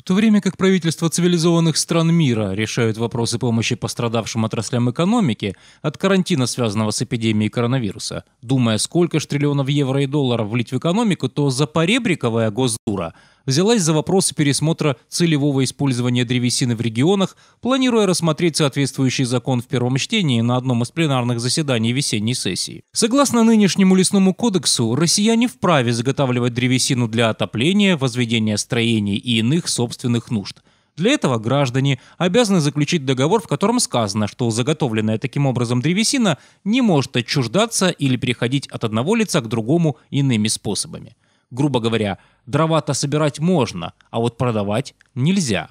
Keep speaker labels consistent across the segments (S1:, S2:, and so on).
S1: В то время как правительства цивилизованных стран мира решают вопросы помощи пострадавшим отраслям экономики от карантина, связанного с эпидемией коронавируса, думая, сколько ж триллионов евро и долларов влить в экономику, то запоребриковая госдура – взялась за вопросы пересмотра целевого использования древесины в регионах, планируя рассмотреть соответствующий закон в первом чтении на одном из пленарных заседаний весенней сессии. Согласно нынешнему лесному кодексу, россияне вправе заготавливать древесину для отопления, возведения строений и иных собственных нужд – для этого граждане обязаны заключить договор, в котором сказано, что заготовленная таким образом древесина не может отчуждаться или переходить от одного лица к другому иными способами. Грубо говоря, дрова-то собирать можно, а вот продавать нельзя.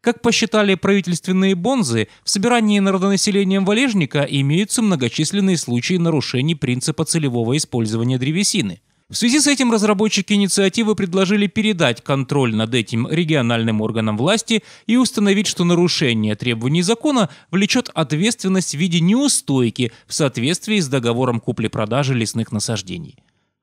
S1: Как посчитали правительственные бонзы, в собирании народонаселением валежника имеются многочисленные случаи нарушений принципа целевого использования древесины. В связи с этим разработчики инициативы предложили передать контроль над этим региональным органам власти и установить, что нарушение требований закона влечет ответственность в виде неустойки в соответствии с договором купли-продажи лесных насаждений.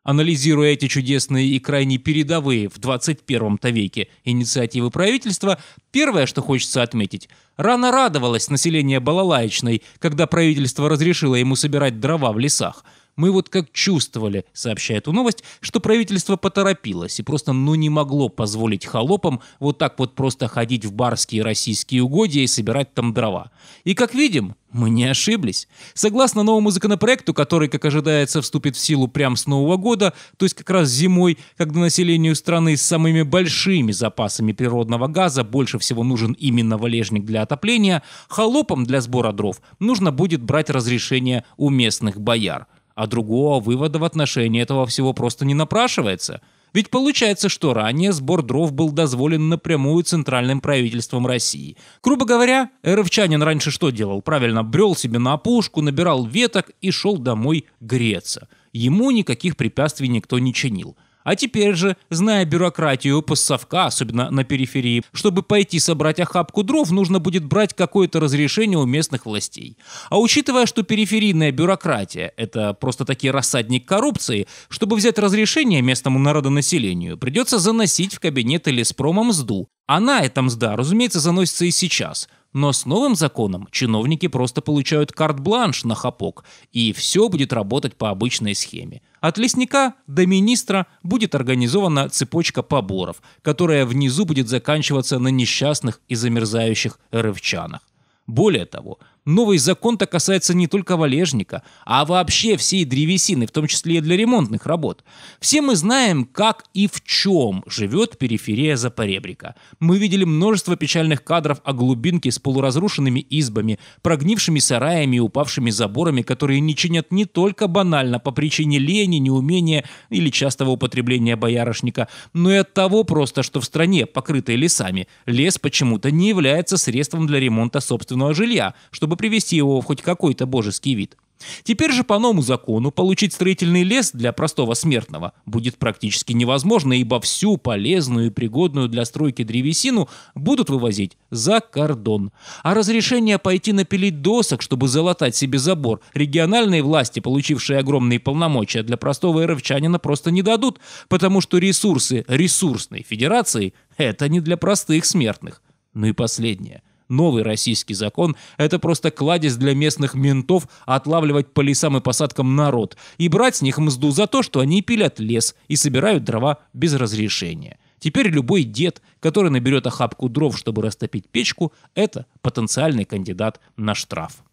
S1: Анализируя эти чудесные и крайне передовые в 21-то веке инициативы правительства, первое, что хочется отметить, рано радовалось население Балалаечной, когда правительство разрешило ему собирать дрова в лесах – мы вот как чувствовали, сообщает эту новость, что правительство поторопилось и просто ну не могло позволить холопам вот так вот просто ходить в барские российские угодья и собирать там дрова. И как видим, мы не ошиблись. Согласно новому законопроекту, который, как ожидается, вступит в силу прямо с Нового года, то есть как раз зимой, когда населению страны с самыми большими запасами природного газа больше всего нужен именно валежник для отопления, холопам для сбора дров нужно будет брать разрешение у местных бояр – а другого вывода в отношении этого всего просто не напрашивается. Ведь получается, что ранее сбор дров был дозволен напрямую центральным правительством России. Грубо говоря, эровчанин раньше что делал? Правильно, брел себе на опушку, набирал веток и шел домой греться. Ему никаких препятствий никто не чинил. А теперь же, зная бюрократию поссовка, особенно на периферии, чтобы пойти собрать охапку дров, нужно будет брать какое-то разрешение у местных властей. А учитывая, что периферийная бюрократия – это просто-таки рассадник коррупции, чтобы взять разрешение местному народонаселению, придется заносить в кабинет кабинеты леспромом мзду. А на этом мзда, разумеется, заносится и сейчас – но с новым законом чиновники просто получают карт-бланш на хапок, и все будет работать по обычной схеме. От лесника до министра будет организована цепочка поборов, которая внизу будет заканчиваться на несчастных и замерзающих рывчанах. Более того, Новый закон-то касается не только валежника, а вообще всей древесины, в том числе и для ремонтных работ. Все мы знаем, как и в чем живет периферия Запоребрика. Мы видели множество печальных кадров о глубинке с полуразрушенными избами, прогнившими сараями и упавшими заборами, которые не чинят не только банально по причине лени, неумения или частого употребления боярышника, но и от того просто, что в стране, покрытой лесами, лес почему-то не является средством для ремонта собственного жилья, чтобы чтобы привести его в хоть какой-то божеский вид. Теперь же по новому закону получить строительный лес для простого смертного будет практически невозможно, ибо всю полезную и пригодную для стройки древесину будут вывозить за кордон. А разрешение пойти напилить досок, чтобы залатать себе забор, региональные власти, получившие огромные полномочия для простого эрвчанина, просто не дадут, потому что ресурсы ресурсной федерации – это не для простых смертных. Ну и последнее – новый российский закон – это просто кладезь для местных ментов отлавливать по лесам и посадкам народ и брать с них мзду за то, что они пилят лес и собирают дрова без разрешения. Теперь любой дед, который наберет охапку дров, чтобы растопить печку, это потенциальный кандидат на штраф.